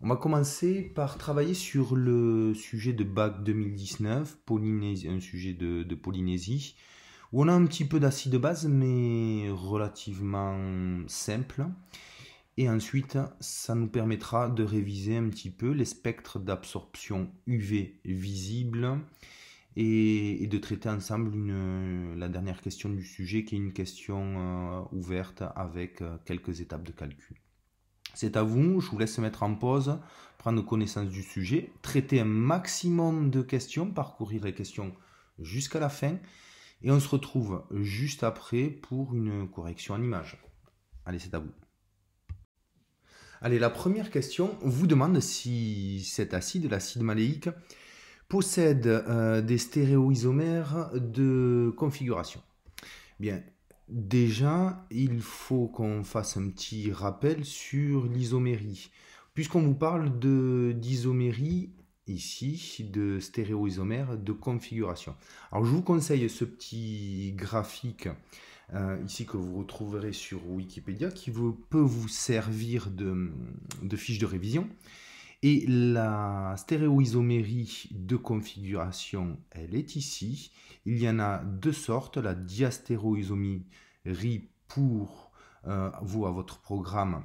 On va commencer par travailler sur le sujet de BAC 2019, Polynésie, un sujet de, Polynésie, où on a un petit peu d'acide de base, mais relativement simple. Et ensuite, ça nous permettra de réviser un petit peu les spectres d'absorption UV visible et, de traiter ensemble la dernière question du sujet, qui est une question euh, ouverte avec euh, quelques étapes de calcul. C'est à vous, je vous laisse mettre en pause, prendre connaissance du sujet, traiter un maximum de questions, parcourir les questions jusqu'à la fin, et on se retrouve juste après pour une correction en image. Allez, c'est à vous. Allez, la première question vous demande si cet acide, l'acide maléique, possède euh, des stéréoisomères de configuration. Bien, Déjà, il faut qu'on fasse un petit rappel sur l'isomérie. Puisqu'on vous parle d'isomérie ici, de stéréoisomère, de configuration. Alors je vous conseille ce petit graphique euh, ici que vous retrouverez sur Wikipédia qui peut vous servir de, de fiche de révision. Et la stéréoisomérie de configuration, elle est ici. Il y en a deux sortes, la diastéroisomérie pour euh, vous à votre programme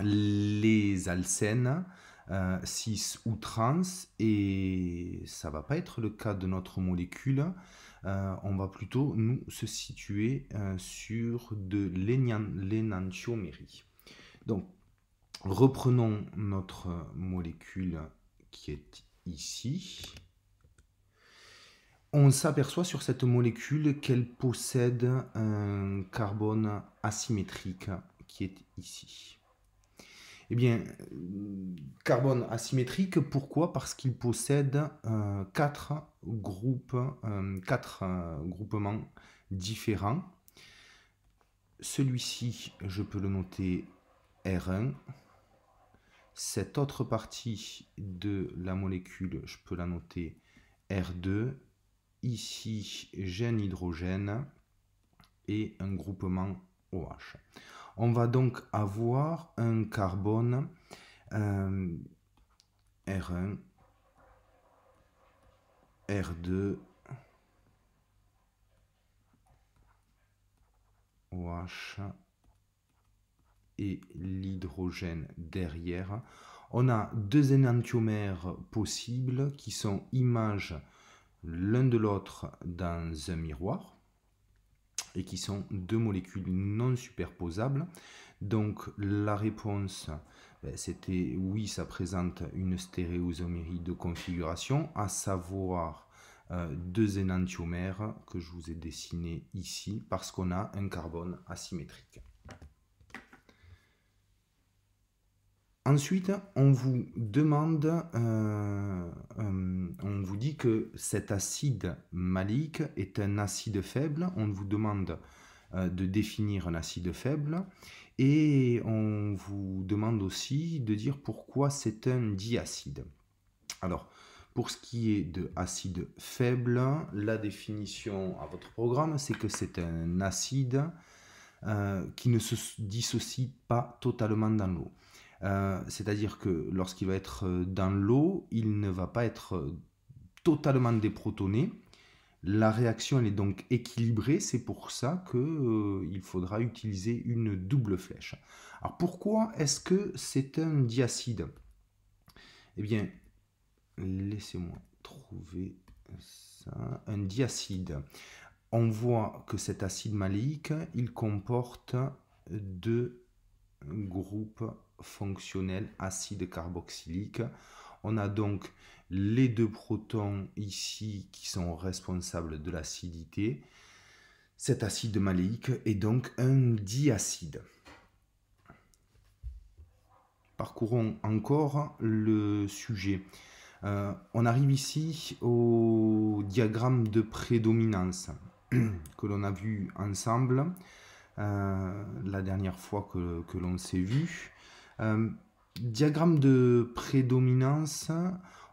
les alcènes cis euh, ou trans et ça va pas être le cas de notre molécule euh, on va plutôt nous se situer sur de l'énantiomérie donc reprenons notre molécule qui est ici. On s'aperçoit sur cette molécule qu'elle possède un carbone asymétrique qui est ici. Eh bien, carbone asymétrique, pourquoi Parce qu'il possède euh, quatre groupes, euh, quatre euh, groupements différents. Celui-ci, je peux le noter R1, cette autre partie de la molécule, je peux la noter R2. Ici, gène hydrogène et un groupement OH. On va donc avoir un carbone R1, R2, OH et l'hydrogène derrière. On a deux énantiomères possibles qui sont images l'un de l'autre dans un miroir et qui sont deux molécules non superposables. Donc la réponse, ben, c'était oui, ça présente une stéréosomérie de configuration, à savoir euh, deux énantiomères que je vous ai dessinés ici parce qu'on a un carbone asymétrique. Ensuite, on vous demande, euh, euh, on vous dit que cet acide malique est un acide faible. On vous demande euh, de définir un acide faible. Et on vous demande aussi de dire pourquoi c'est un diacide. Alors, pour ce qui est de acide faible, la définition à votre programme, c'est que c'est un acide qui ne se dissocie pas totalement dans l'eau. Euh, c'est-à-dire que lorsqu'il va être euh, dans l'eau, il ne va pas être euh, totalement déprotoné. La réaction est donc équilibrée, c'est pour ça qu'il il faudra utiliser une double flèche. Alors pourquoi est-ce que c'est un diacide Eh bien, laissez-moi trouver ça. Un diacide. On voit que cet acide maléique, il comporte deux groupe fonctionnel acide carboxylique. On a donc les deux protons ici qui sont responsables de l'acidité. Cet acide maléique est donc un diacide. Parcourons encore le sujet. Euh, on arrive ici au diagramme de prédominance que l'on a vu ensemble. Euh, la dernière fois que, l'on s'est vu. Euh, diagramme de prédominance,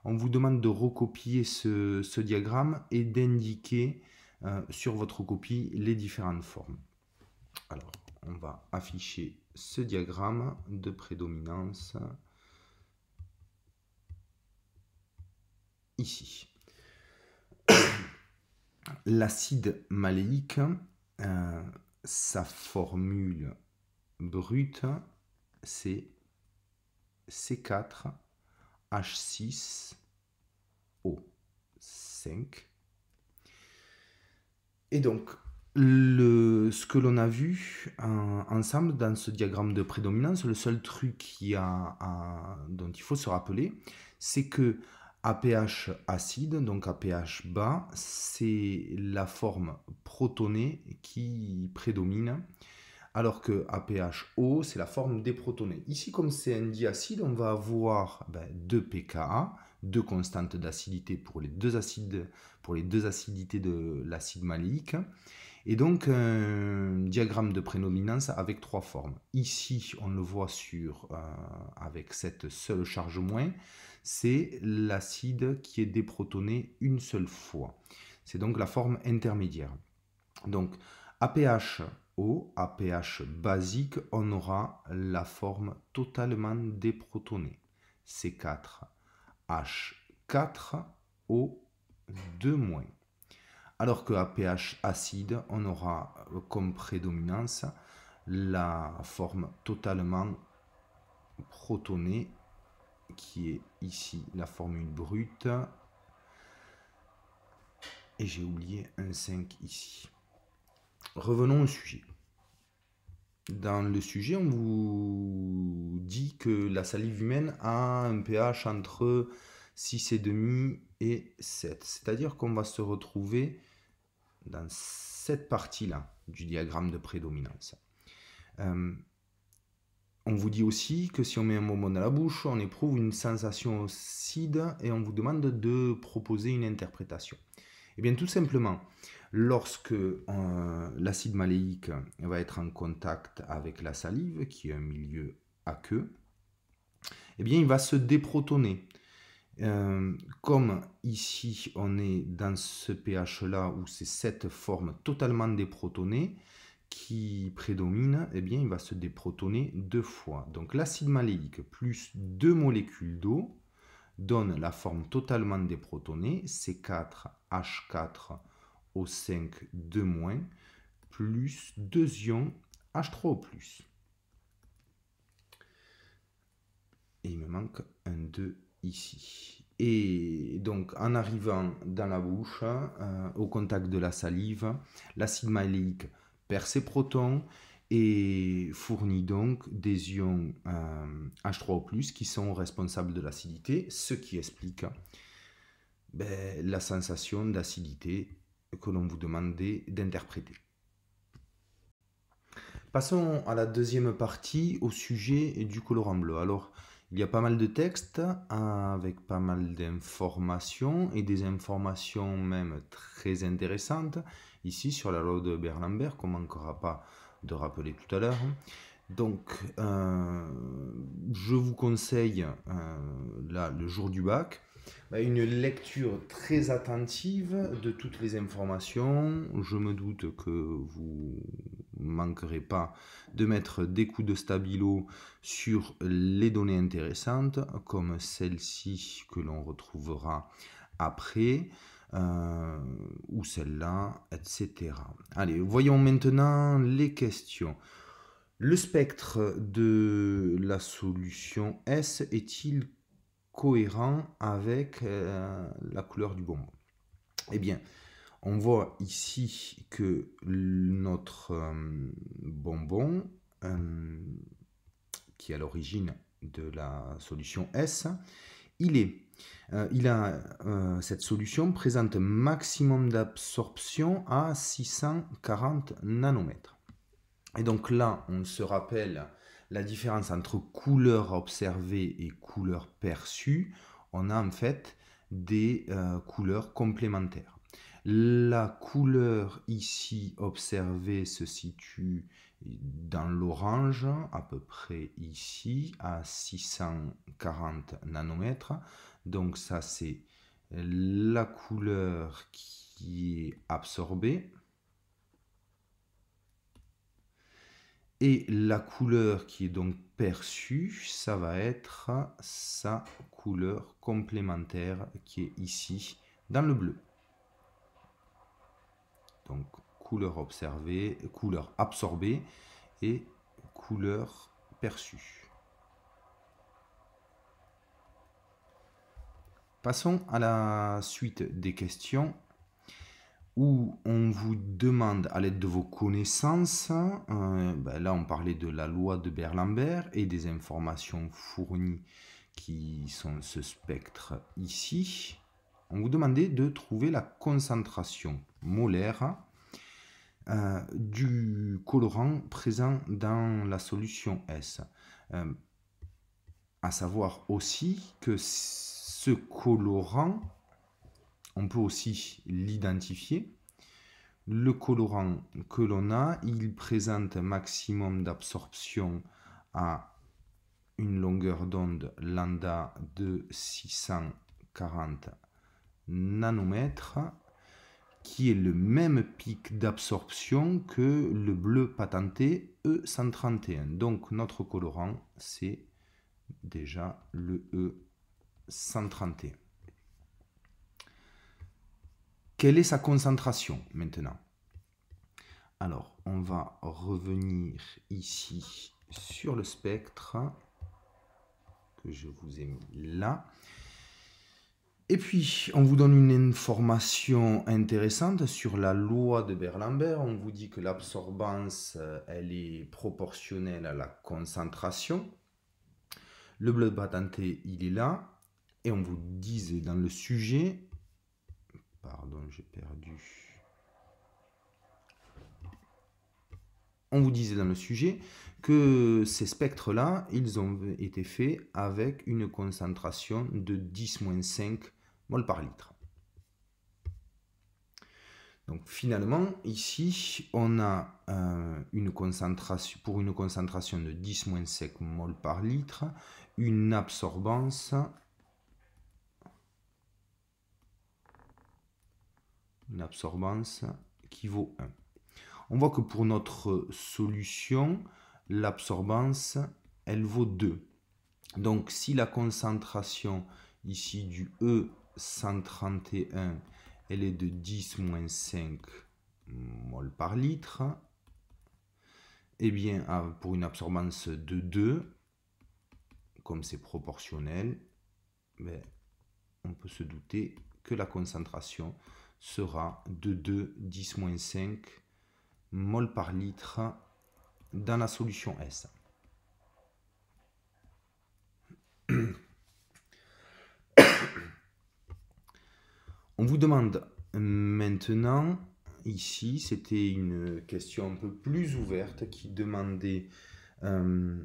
on vous demande de recopier ce, diagramme et d'indiquer euh, sur votre copie les différentes formes. Alors, on va afficher ce diagramme de prédominance ici. L'acide maléique, sa formule brute, c'est C4 H6 O5. Et donc, le, ce que l'on a vu ensemble dans ce diagramme de prédominance, le seul truc qui a, dont il faut se rappeler, c'est que APH acide, donc APH bas, c'est la forme protonée qui prédomine, alors que APH c'est la forme déprotonée. Ici, comme c'est un diacide, on va avoir ben, deux pKa, deux constantes d'acidité pour les deux acides, pour les deux acidités de l'acide malique. Et donc un diagramme de prénominance avec trois formes. Ici, on le voit sur, euh, avec cette seule charge moins, c'est l'acide qui est déprotoné une seule fois. C'est donc la forme intermédiaire. Donc APH haut, APH basique, on aura la forme totalement déprotonée. C4, H4, O2- alors qu'à pH acide, on aura euh, comme prédominance la forme totalement protonée qui est ici la formule brute. Et j'ai oublié un 5 ici. Revenons au sujet. Dans le sujet, on vous dit que la salive humaine a un pH entre 6,5 et 7. C'est-à-dire qu'on va se retrouver dans cette partie-là du diagramme de prédominance. Euh, on vous dit aussi que si on met un moment dans la bouche, on éprouve une sensation acide et on vous demande de proposer une interprétation. Et eh bien, tout simplement, lorsque euh, l'acide maléique va être en contact avec la salive, qui est un milieu aqueux, eh bien, il va se déprotoner. Euh, comme ici on est dans ce pH là où c'est cette forme totalement déprotonée qui prédomine, eh bien il va se déprotoner deux fois. Donc l'acide malélique plus deux molécules d'eau donne la forme totalement déprotonée C4H4O5 2- plus deux ions H3O+. Et il me manque un 2 ici. Et donc en arrivant dans la bouche, euh, au contact de la salive, l'acide malique perd ses protons et fournit donc des ions H3O+, euh, qui sont responsables de l'acidité, ce qui explique ben, la sensation d'acidité que l'on vous demandait d'interpréter. Passons à la deuxième partie au sujet du colorant bleu. Alors, il y a pas mal de textes hein, avec pas mal d'informations et des informations même très intéressantes ici sur la loi de Berlambert, qu'on manquera pas de rappeler tout à l'heure. Donc, euh, je vous conseille, euh, là, le jour du bac, bah, une lecture très attentive de toutes les informations. Je me doute que vous manquerait pas de mettre des coups de stabilo sur les données intéressantes, comme celle-ci que l'on retrouvera après, euh, ou celle-là, etc. Allez, voyons maintenant les questions. Le spectre de la solution S est-il cohérent avec euh, la couleur du bonbon Eh bien, on voit ici que notre euh, bonbon, euh, qui est à l'origine de la solution S, il est. Euh, il a, cette solution présente maximum d'absorption à 640 nanomètres. Et donc là, on se rappelle la différence entre couleur observée et couleur perçue. On a en fait des couleurs complémentaires. La couleur ici observée se situe dans l'orange, à peu près ici, à 640 nanomètres. Donc ça, c'est la couleur qui est absorbée. Et la couleur qui est donc perçue, ça va être sa couleur complémentaire qui est ici dans le bleu. Donc couleur observée, couleur absorbée et couleur perçue. Passons à la suite des questions où on vous demande à l'aide de vos connaissances, euh, ben là on parlait de la loi de Berlambert et des informations fournies qui sont ce spectre ici, on vous demandait de trouver la concentration molaire euh, du colorant présent dans la solution S. Euh, à savoir aussi que ce colorant, on peut aussi l'identifier. Le colorant que l'on a, il présente un maximum d'absorption à une longueur d'onde lambda de 640 nanomètre, qui est le même pic d'absorption que le bleu patenté E131. Donc notre colorant, c'est déjà le E131. Quelle est sa concentration maintenant Alors, on va revenir ici sur le spectre que je vous ai mis là. Et puis, on vous donne une information intéressante sur la loi de Berlambert. On vous dit que l'absorbance, euh, elle est proportionnelle à la concentration. Le bleu patenté, il est là. Et on vous disait dans le sujet... Pardon, j'ai perdu... On vous disait dans le sujet que ces spectres-là, ils ont été faits avec une concentration de 10-5 mol par litre. Donc finalement, ici, on a euh, une concentration, pour une concentration de 10-5 mol par litre, une absorbance une absorbance qui vaut 1. On voit que pour notre solution, l'absorbance, elle vaut 2. Donc si la concentration ici du E 131, elle est de 10 moins 5 mol par litre. Eh bien, ah, pour une absorbance de 2, comme c'est proportionnel, ben, on peut se douter que la concentration sera de 2, 10 moins 5 mol par litre dans la solution S. vous demande maintenant, ici, c'était une question un peu plus ouverte qui demandait, euh,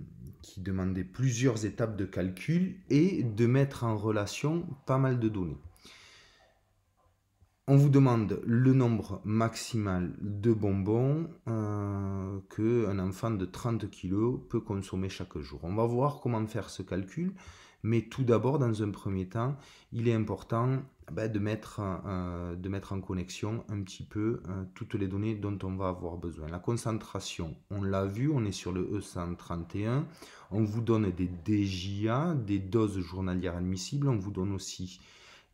qui demandait plusieurs étapes de calcul et de mettre en relation pas mal de données. On vous demande le nombre maximal de bonbons euh, qu'un enfant de 30 kg peut consommer chaque jour. On va voir comment faire ce calcul mais tout d'abord, dans un premier temps, il est important ben, de, mettre, euh, de mettre en connexion un petit peu euh, toutes les données dont on va avoir besoin. La concentration, on l'a vu, on est sur le E131. On vous donne des DJA, des doses journalières admissibles. On vous donne aussi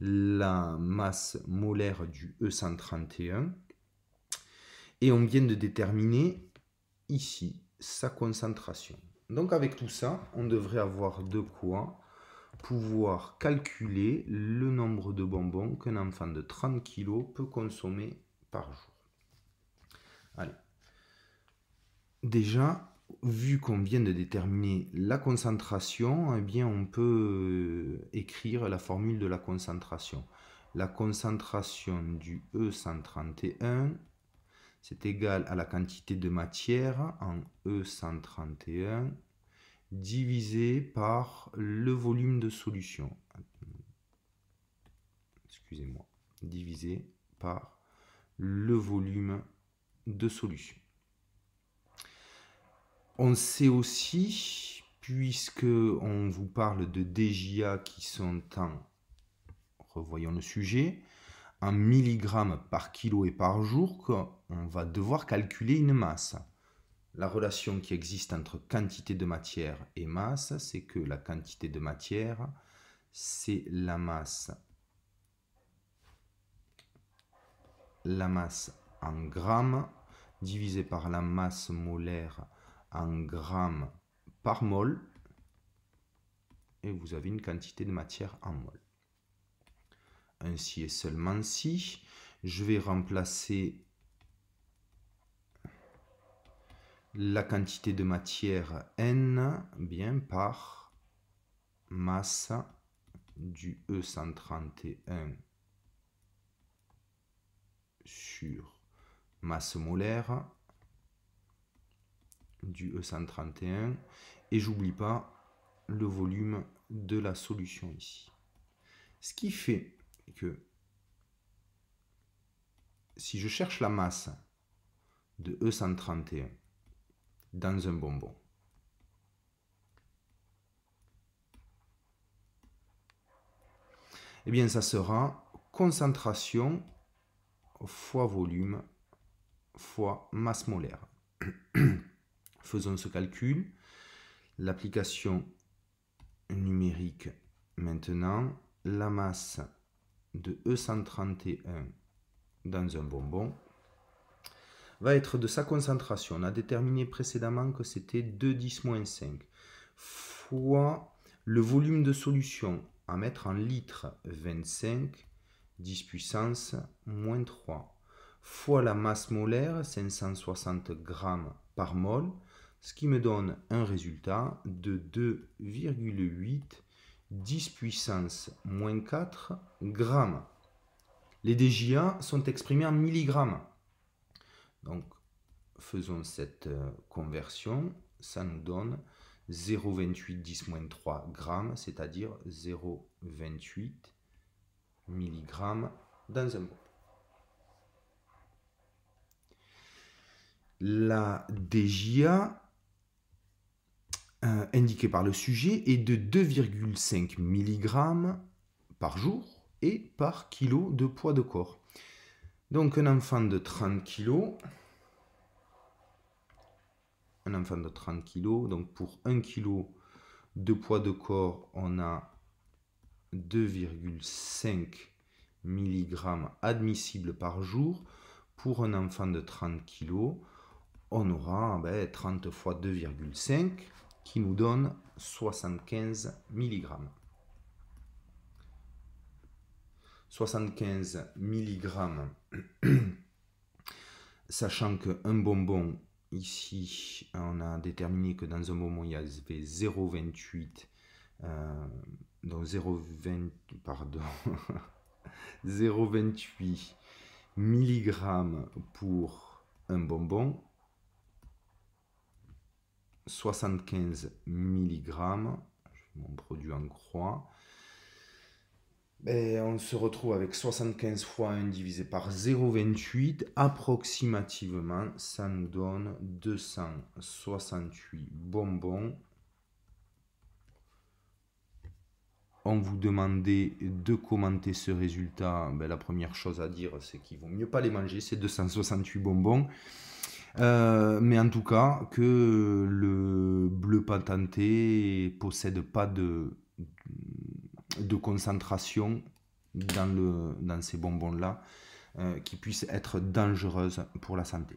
la masse molaire du E131. Et on vient de déterminer ici sa concentration. Donc avec tout ça, on devrait avoir de quoi pouvoir calculer le nombre de bonbons qu'un enfant de 30 kg peut consommer par jour. Déjà, vu qu'on vient de déterminer la concentration, eh bien on peut euh, écrire la formule de la concentration. La concentration du E131, c'est égal à la quantité de matière en E131 divisé par le volume de solution. Excusez-moi. Divisé par le volume de solution. On sait aussi, puisque on vous parle de DJA qui sont en, revoyons le sujet, en milligrammes par kilo et par jour, qu'on va devoir calculer une masse. La relation qui existe entre quantité de matière et masse, c'est que la quantité de matière, c'est la masse la masse en grammes divisée par la masse molaire en grammes par mol. Et vous avez une quantité de matière en mol. Ainsi et seulement si, je vais remplacer la quantité de matière N bien par masse du E131 sur masse molaire du E131 et j'oublie pas le volume de la solution ici. Ce qui fait que si je cherche la masse de E131 dans un bonbon. Eh bien, ça sera concentration fois volume fois masse molaire. Faisons ce calcul. L'application numérique maintenant. La masse de E131 dans un bonbon va être de sa concentration. On a déterminé précédemment que c'était 2,10-5 fois le volume de solution à mettre en litre 25, 10 puissance moins 3, fois la masse molaire, 560 g par mol, ce qui me donne un résultat de 2,8 10 puissance moins 4 grammes. Les DJA sont exprimés en milligrammes. Donc, faisons cette euh, conversion. Ça nous donne 0,28 10 3 grammes, c'est-à-dire 0,28 mg dans un mot. La DGA euh, indiquée par le sujet est de 2,5 mg par jour et par kilo de poids de corps. Donc un enfant de 30 kg, un enfant de 30 kg, donc pour 1 kg de poids de corps, on a 2,5 mg admissible par jour. Pour un enfant de 30 kg, on aura 30 ah ben, fois 2,5 qui nous donne 75 mg. 75 mg, sachant qu'un bonbon, ici, on a déterminé que dans un bonbon, il y avait 0,28, euh, donc pardon, 0,28 mg pour un bonbon, 75 mg, mon produit en croix, ben, on se retrouve avec 75 fois 1 divisé par 0,28, approximativement, ça nous donne 268 bonbons. On vous demandait de commenter ce résultat. Ben, la première chose à dire, c'est qu'il vaut mieux pas les manger, ces 268 bonbons. Euh, mais en tout cas, que le bleu patenté possède pas de de concentration dans, le, dans ces bonbons-là euh, qui puissent être dangereuses pour la santé.